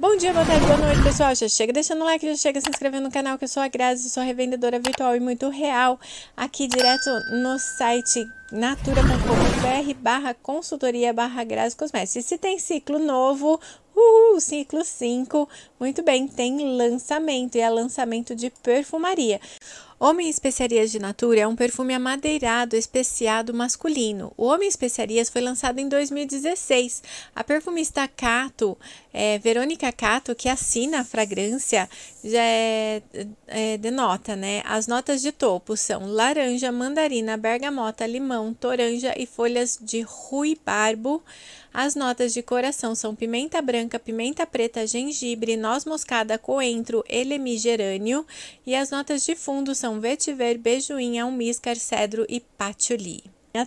Bom dia, boa tarde, boa noite, pessoal. Já chega deixando o like, já chega se inscrevendo no canal, que eu sou a Grazi, sou revendedora virtual e muito real aqui direto no site natura.com.br barra consultoria barra Grazi Cosméticos. E se tem ciclo novo, Uhul, ciclo 5. Muito bem, tem lançamento e é lançamento de perfumaria. Homem Especiarias de Natura é um perfume amadeirado especiado masculino. O Homem Especiarias foi lançado em 2016. A perfumista Cato, é, Verônica Cato, que assina a fragrância, já é, é, denota, né? As notas de topo são laranja, mandarina, bergamota, limão são toranja e folhas de ruibarbo. As notas de coração são pimenta branca, pimenta preta, gengibre, noz moscada, coentro e E as notas de fundo são vetiver, bejuinha, almíscar, cedro e patchouli.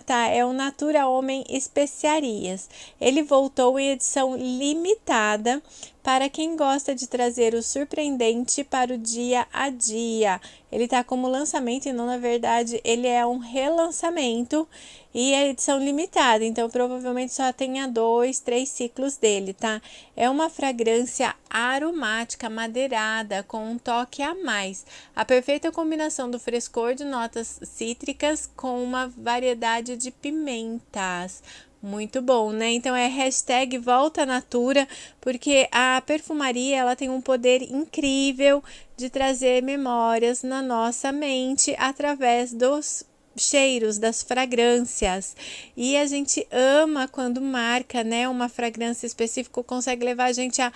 Tá, é o Natura Homem Especiarias. Ele voltou em edição limitada para quem gosta de trazer o surpreendente para o dia a dia. Ele está como lançamento e não, na verdade, ele é um relançamento e é edição limitada, então provavelmente só tenha dois, três ciclos dele, tá? É uma fragrância aromática, madeirada, com um toque a mais. A perfeita combinação do frescor de notas cítricas com uma variedade de pimentas. Muito bom, né? Então é hashtag Volta Natura, porque a perfumaria ela tem um poder incrível de trazer memórias na nossa mente através dos cheiros, das fragrâncias. E a gente ama quando marca, né? Uma fragrância específica consegue levar a gente a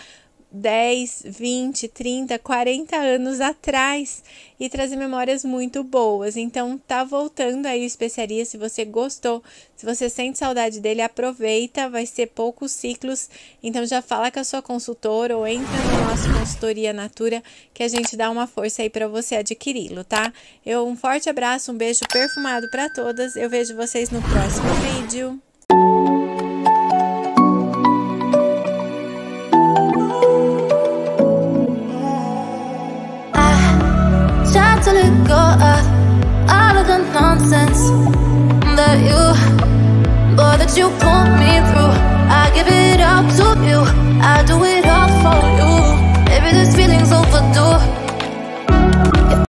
10, 20, 30, 40 anos atrás e trazer memórias muito boas. Então tá voltando aí o especiaria, se você gostou, se você sente saudade dele, aproveita, vai ser poucos ciclos. Então já fala com a sua consultora ou entra no nosso consultoria Natura que a gente dá uma força aí para você adquiri-lo, tá? Eu um forte abraço, um beijo perfumado para todas. Eu vejo vocês no próximo vídeo. that you, but that you pull me through. I give it all to you. I do it.